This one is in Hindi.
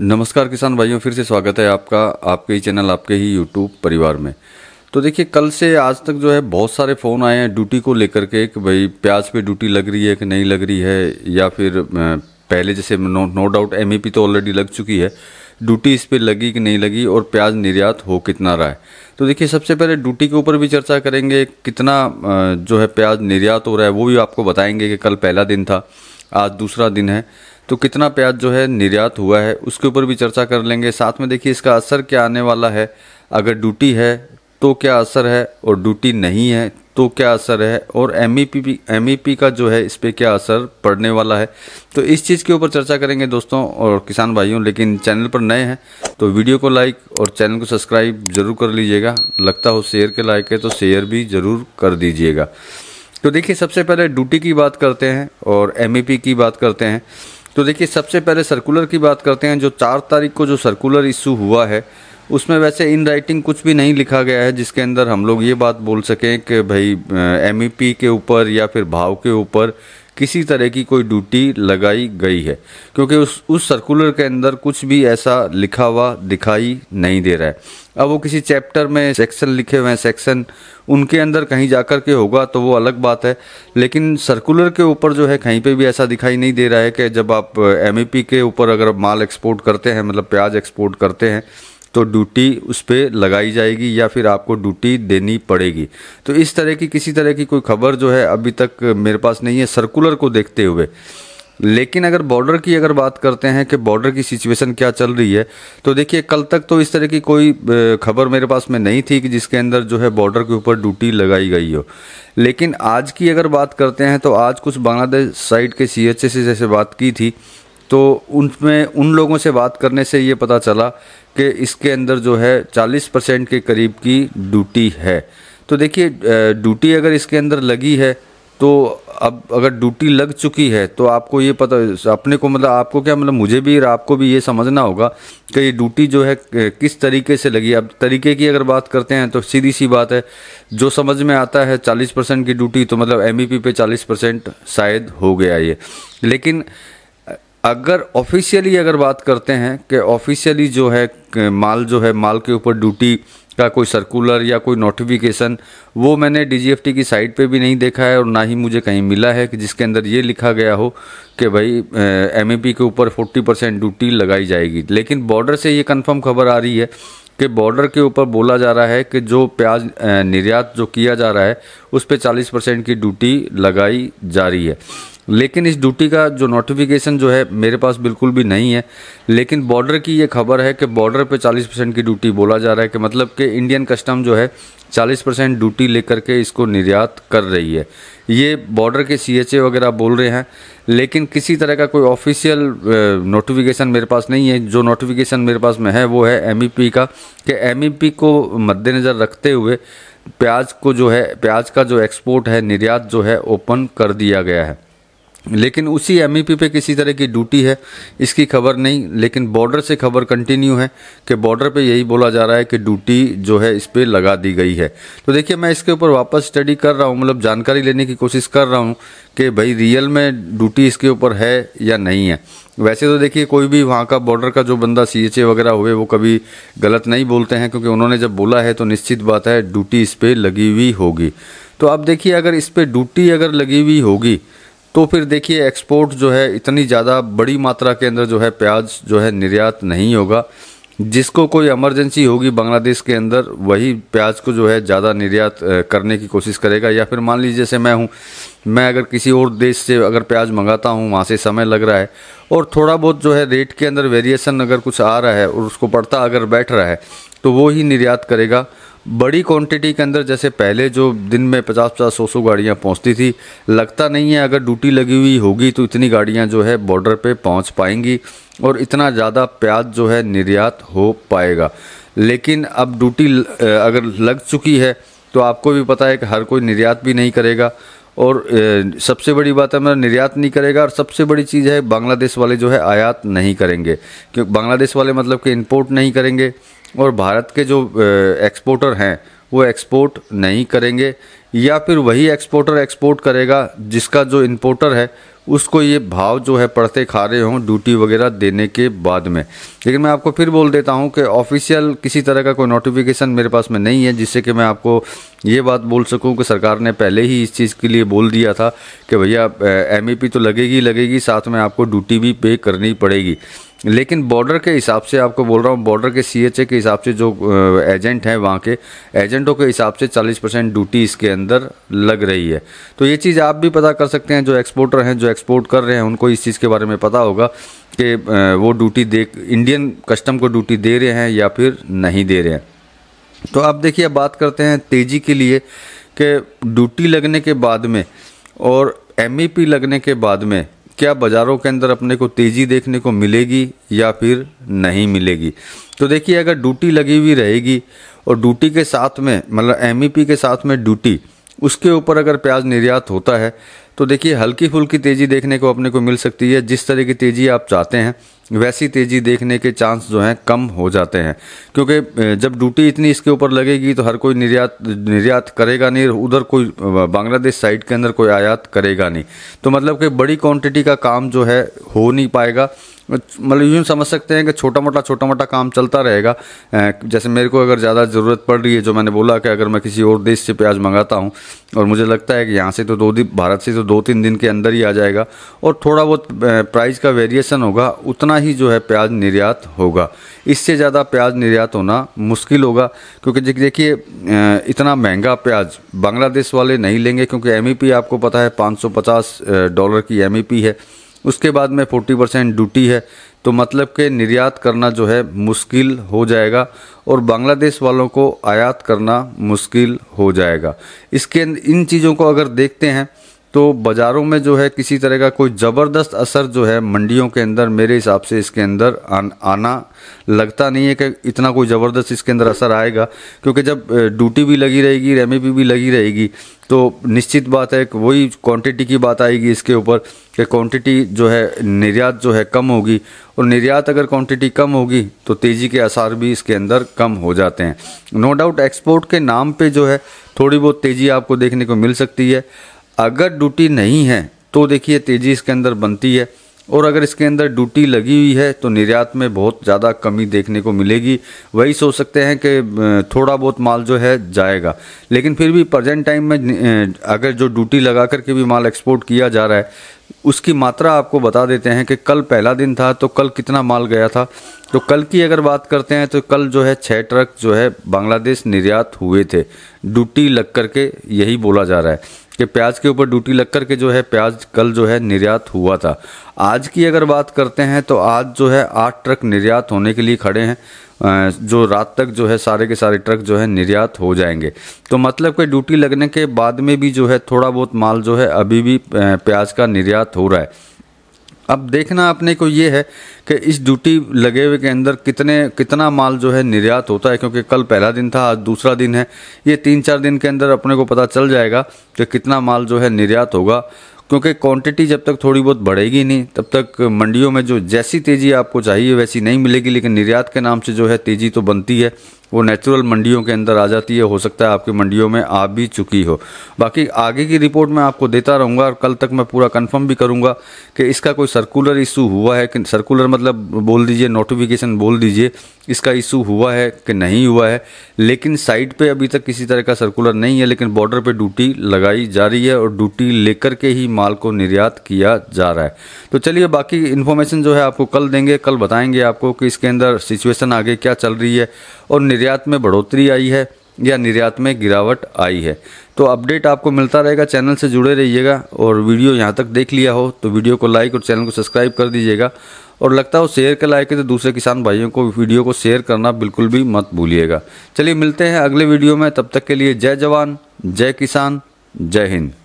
नमस्कार किसान भाइयों फिर से स्वागत है आपका आपके ही चैनल आपके ही यूट्यूब परिवार में तो देखिए कल से आज तक जो है बहुत सारे फ़ोन आए हैं ड्यूटी को लेकर के कि भाई प्याज पे ड्यूटी लग रही है कि नहीं लग रही है या फिर पहले जैसे नो नो डाउट एम तो ऑलरेडी लग चुकी है ड्यूटी इस पर लगी कि नहीं लगी और प्याज निर्यात हो कितना रहा है तो देखिए सबसे पहले ड्यूटी के ऊपर भी चर्चा करेंगे कितना जो है प्याज निर्यात हो रहा है वो भी आपको बताएंगे कि कल पहला दिन था आज दूसरा दिन है तो कितना प्याज जो है निर्यात हुआ है उसके ऊपर भी चर्चा कर लेंगे साथ में देखिए इसका असर क्या आने वाला है अगर ड्यूटी है तो क्या असर है और ड्यूटी नहीं है तो क्या असर है और M E P P M E का जो है इस पर क्या असर पड़ने वाला है तो इस चीज़ के ऊपर चर्चा करेंगे दोस्तों और किसान भाइयों लेकिन चैनल पर नए हैं तो वीडियो को लाइक और चैनल को सब्सक्राइब जरूर कर लीजिएगा लगता हो शेयर के लायक है तो शेयर भी ज़रूर कर दीजिएगा तो देखिए सबसे पहले ड्यूटी की बात करते हैं और एम e की बात करते हैं तो देखिए सबसे पहले सर्कुलर की बात करते हैं जो चार तारीख को जो सर्कुलर इशू हुआ है उसमें वैसे इन राइटिंग कुछ भी नहीं लिखा गया है जिसके अंदर हम लोग ये बात बोल सकें कि भाई एम e के ऊपर या फिर भाव के ऊपर किसी तरह की कोई ड्यूटी लगाई गई है क्योंकि उस उस सर्कुलर के अंदर कुछ भी ऐसा लिखा हुआ दिखाई नहीं दे रहा है अब वो किसी चैप्टर में सेक्शन लिखे हुए हैं सेक्शन उनके अंदर कहीं जा कर के होगा तो वो अलग बात है लेकिन सर्कुलर के ऊपर जो है कहीं पे भी ऐसा दिखाई नहीं दे रहा है कि जब आप एम के ऊपर अगर माल एक्सपोर्ट करते हैं मतलब प्याज एक्सपोर्ट करते हैं तो ड्यूटी उस पर लगाई जाएगी या फिर आपको ड्यूटी देनी पड़ेगी तो इस तरह की किसी तरह की कोई खबर जो है अभी तक मेरे पास नहीं है सर्कुलर को देखते हुए लेकिन अगर बॉर्डर की अगर बात करते हैं कि बॉर्डर की सिचुएशन क्या चल रही है तो देखिए कल तक तो इस तरह की कोई खबर मेरे पास में नहीं थी कि जिसके अंदर जो है बॉर्डर के ऊपर ड्यूटी लगाई गई हो लेकिन आज की अगर बात करते हैं तो आज कुछ बांग्लादेश साइड के सी से जैसे बात की थी तो उनमें उन लोगों से बात करने से ये पता चला कि इसके अंदर जो है 40 परसेंट के करीब की ड्यूटी है तो देखिए ड्यूटी अगर इसके अंदर लगी है तो अब अगर ड्यूटी लग चुकी है तो आपको ये पता अपने को मतलब आपको क्या मतलब मुझे भी और आपको भी ये समझना होगा कि ये ड्यूटी जो है किस तरीके से लगी अब तरीके की अगर बात करते हैं तो सीधी सी बात है जो समझ में आता है 40 परसेंट की ड्यूटी तो मतलब एम e पे 40 परसेंट शायद हो गया ये लेकिन अगर ऑफिशियली अगर बात करते हैं कि ऑफिशियली जो है माल जो है माल के ऊपर ड्यूटी का कोई सर्कुलर या कोई नोटिफिकेशन वो मैंने डीजीएफटी की साइट पे भी नहीं देखा है और ना ही मुझे कहीं मिला है कि जिसके अंदर ये लिखा गया हो कि भाई एम के ऊपर 40 परसेंट ड्यूटी लगाई जाएगी लेकिन बॉर्डर से ये कंफर्म खबर आ रही है कि बॉर्डर के ऊपर बोला जा रहा है कि जो प्याज निर्यात जो किया जा रहा है उस पर चालीस परसेंट की ड्यूटी लगाई जा रही है लेकिन इस ड्यूटी का जो नोटिफिकेशन जो है मेरे पास बिल्कुल भी नहीं है लेकिन बॉर्डर की ये खबर है कि बॉर्डर पे 40 परसेंट की ड्यूटी बोला जा रहा है कि मतलब कि इंडियन कस्टम जो है 40 परसेंट ड्यूटी लेकर के इसको निर्यात कर रही है ये बॉर्डर के सी वगैरह बोल रहे हैं लेकिन किसी तरह का कोई ऑफिशियल नोटिफिकेशन मेरे पास नहीं है जो नोटिफिकेशन मेरे पास में है वो है एम e का कि एम e को मद्देनज़र रखते हुए प्याज को जो है प्याज का जो एक्सपोर्ट है निर्यात जो है ओपन कर दिया गया है लेकिन उसी एम e पे किसी तरह की ड्यूटी है इसकी खबर नहीं लेकिन बॉर्डर से खबर कंटिन्यू है कि बॉर्डर पे यही बोला जा रहा है कि ड्यूटी जो है इस पर लगा दी गई है तो देखिए मैं इसके ऊपर वापस स्टडी कर रहा हूँ मतलब जानकारी लेने की कोशिश कर रहा हूँ कि भाई रियल में ड्यूटी इसके ऊपर है या नहीं है वैसे तो देखिए कोई भी वहाँ का बॉर्डर का जो बंदा सी एच ए वगैरह हुए वो कभी गलत नहीं बोलते हैं क्योंकि उन्होंने जब बोला है तो निश्चित बात है ड्यूटी इस पर लगी हुई होगी तो अब देखिए अगर इस पर ड्यूटी अगर लगी हुई होगी तो फिर देखिए एक्सपोर्ट जो है इतनी ज़्यादा बड़ी मात्रा के अंदर जो है प्याज जो है निर्यात नहीं होगा जिसको कोई इमरजेंसी होगी बांग्लादेश के अंदर वही प्याज को जो है ज़्यादा निर्यात करने की कोशिश करेगा या फिर मान लीजिए जैसे मैं हूँ मैं अगर किसी और देश से अगर प्याज मंगाता हूँ वहाँ से समय लग रहा है और थोड़ा बहुत जो है रेट के अंदर वेरिएशन अगर कुछ आ रहा है और उसको पड़ता अगर बैठ रहा है तो वो ही निर्यात करेगा बड़ी क्वांटिटी के अंदर जैसे पहले जो दिन में पचास पचास सौ सौ गाड़ियाँ पहुँचती थी लगता नहीं है अगर ड्यूटी लगी हुई होगी तो इतनी गाड़ियाँ जो है बॉर्डर पे पहुँच पाएंगी और इतना ज़्यादा प्याज जो है निर्यात हो पाएगा लेकिन अब ड्यूटी अगर लग चुकी है तो आपको भी पता है कि हर कोई निर्यात भी नहीं करेगा और सबसे बड़ी बात है मेरा मतलब निर्यात नहीं करेगा और सबसे बड़ी चीज़ है बांग्लादेश वाले जो है आयात नहीं करेंगे क्योंकि बांग्लादेश वाले मतलब कि इम्पोर्ट नहीं करेंगे और भारत के जो एक्सपोर्टर हैं वो एक्सपोर्ट नहीं करेंगे या फिर वही एक्सपोर्टर एक्सपोर्ट करेगा जिसका जो इंपोर्टर है उसको ये भाव जो है पड़ते खा रहे हों ड्यूटी वगैरह देने के बाद में लेकिन मैं आपको फिर बोल देता हूँ कि ऑफिशियल किसी तरह का कोई नोटिफिकेशन मेरे पास में नहीं है जिससे कि मैं आपको ये बात बोल सकूँ कि सरकार ने पहले ही इस चीज़ के लिए बोल दिया था कि भैया एम e तो लगेगी लगेगी साथ में आपको ड्यूटी भी पे करनी पड़ेगी लेकिन बॉर्डर के हिसाब से आपको बोल रहा हूँ बॉर्डर के ए के हिसाब से जो एजेंट हैं वहाँ के एजेंटों के हिसाब से 40 परसेंट ड्यूटी इसके अंदर लग रही है तो ये चीज़ आप भी पता कर सकते हैं जो एक्सपोर्टर हैं जो एक्सपोर्ट कर रहे हैं उनको इस चीज़ के बारे में पता होगा कि वो ड्यूटी दे इंडियन कस्टम को ड्यूटी दे रहे हैं या फिर नहीं दे रहे हैं तो आप देखिए बात करते हैं तेज़ी के लिए कि ड्यूटी लगने के बाद में और एम e लगने के बाद में क्या बाज़ारों के अंदर अपने को तेज़ी देखने को मिलेगी या फिर नहीं मिलेगी तो देखिए अगर ड्यूटी लगी हुई रहेगी और ड्यूटी के साथ में मतलब एम e के साथ में ड्यूटी उसके ऊपर अगर प्याज निर्यात होता है तो देखिए हल्की फुल्की तेज़ी देखने को अपने को मिल सकती है जिस तरह की तेज़ी आप चाहते हैं वैसी तेज़ी देखने के चांस जो हैं कम हो जाते हैं क्योंकि जब ड्यूटी इतनी इसके ऊपर लगेगी तो हर कोई निर्यात निर्यात करेगा नहीं उधर कोई बांग्लादेश साइड के अंदर कोई आयात करेगा नहीं तो मतलब कि बड़ी क्वांटिटी का काम जो है हो नहीं पाएगा मतलब यूँ समझ सकते हैं कि छोटा मोटा छोटा मोटा काम चलता रहेगा जैसे मेरे को अगर ज़्यादा ज़रूरत पड़ रही है जो मैंने बोला कि अगर मैं किसी और देश से प्याज मंगाता हूँ और मुझे लगता है कि यहाँ से तो दो दिन भारत से तो दो तीन दिन के अंदर ही आ जाएगा और थोड़ा बहुत प्राइस का वेरिएशन होगा उतना ही जो है प्याज निर्यात होगा इससे ज़्यादा प्याज निर्यात होना मुश्किल होगा क्योंकि देखिए इतना महंगा प्याज बांग्लादेश वाले नहीं लेंगे क्योंकि एम e आपको पता है पाँच डॉलर की एम e है उसके बाद में फोर्टी परसेंट ड्यूटी है तो मतलब के निर्यात करना जो है मुश्किल हो जाएगा और बांग्लादेश वालों को आयात करना मुश्किल हो जाएगा इसके इन चीज़ों को अगर देखते हैं तो बाज़ारों में जो है किसी तरह का कोई ज़बरदस्त असर जो है मंडियों के अंदर मेरे हिसाब से इसके अंदर आन, आना लगता नहीं है कि इतना कोई ज़बरदस्त इसके अंदर असर आएगा क्योंकि जब ड्यूटी भी लगी रहेगी रेमी भी लगी रहेगी तो निश्चित बात है कि वही क्वांटिटी की बात आएगी इसके ऊपर कि क्वांटिटी जो है निर्यात जो है कम होगी और निर्यात अगर क्वांटिटी कम होगी तो तेज़ी के आसार भी इसके अंदर कम हो जाते हैं नो डाउट एक्सपोर्ट के नाम पे जो है थोड़ी बहुत तेज़ी आपको देखने को मिल सकती है अगर ड्यूटी नहीं है तो देखिए तेज़ी इसके अंदर बनती है और अगर इसके अंदर ड्यूटी लगी हुई है तो निर्यात में बहुत ज़्यादा कमी देखने को मिलेगी वही सोच सकते हैं कि थोड़ा बहुत माल जो है जाएगा लेकिन फिर भी प्रजेंट टाइम में अगर जो ड्यूटी लगा कर के भी माल एक्सपोर्ट किया जा रहा है उसकी मात्रा आपको बता देते हैं कि कल पहला दिन था तो कल कितना माल गया था तो कल की अगर बात करते हैं तो कल जो है छः ट्रक जो है बांग्लादेश निर्यात हुए थे ड्यूटी लग करके यही बोला जा रहा है कि प्याज के ऊपर ड्यूटी लग कर के जो है प्याज कल जो है निर्यात हुआ था आज की अगर बात करते हैं तो आज जो है आठ ट्रक निर्यात होने के लिए खड़े हैं जो रात तक जो है सारे के सारे ट्रक जो है निर्यात हो जाएंगे तो मतलब कि ड्यूटी लगने के बाद में भी जो है थोड़ा बहुत माल जो है अभी भी प्याज का निर्यात हो रहा है अब देखना अपने को ये है कि इस ड्यूटी लगे हुए के अंदर कितने कितना माल जो है निर्यात होता है क्योंकि कल पहला दिन था आज दूसरा दिन है ये तीन चार दिन के अंदर अपने को पता चल जाएगा कि कितना माल जो है निर्यात होगा क्योंकि क्वांटिटी जब तक थोड़ी बहुत बढ़ेगी नहीं तब तक मंडियों में जो जैसी तेज़ी आपको चाहिए वैसी नहीं मिलेगी लेकिन निर्यात के नाम से जो है तेज़ी तो बनती है वो नेचुरल मंडियों के अंदर आ जाती है हो सकता है आपकी मंडियों में आ भी चुकी हो बाकी आगे की रिपोर्ट मैं आपको देता रहूँगा और कल तक मैं पूरा कन्फर्म भी करूँगा कि इसका कोई सर्कुलर इशू हुआ है कि सर्कुलर मतलब बोल दीजिए नोटिफिकेशन बोल दीजिए इसका इशू हुआ है कि नहीं हुआ है लेकिन साइट पर अभी तक किसी तरह का सर्कुलर नहीं है लेकिन बॉर्डर पर ड्यूटी लगाई जा रही है और ड्यूटी लेकर के ही माल को निर्यात किया जा रहा है तो चलिए बाकी इन्फॉर्मेशन जो है आपको कल देंगे कल बताएंगे आपको कि इसके अंदर सिचुएशन आगे क्या चल रही है और निर्यात निर्यात में बढ़ोतरी आई है या निर्यात में गिरावट आई है तो अपडेट आपको मिलता रहेगा चैनल से जुड़े रहिएगा और वीडियो यहाँ तक देख लिया हो तो वीडियो को लाइक और चैनल को सब्सक्राइब कर दीजिएगा और लगता हो शेयर के लायक है तो दूसरे किसान भाइयों को वीडियो को शेयर करना बिल्कुल भी मत भूलिएगा चलिए मिलते हैं अगले वीडियो में तब तक के लिए जय जवान जय किसान जय हिंद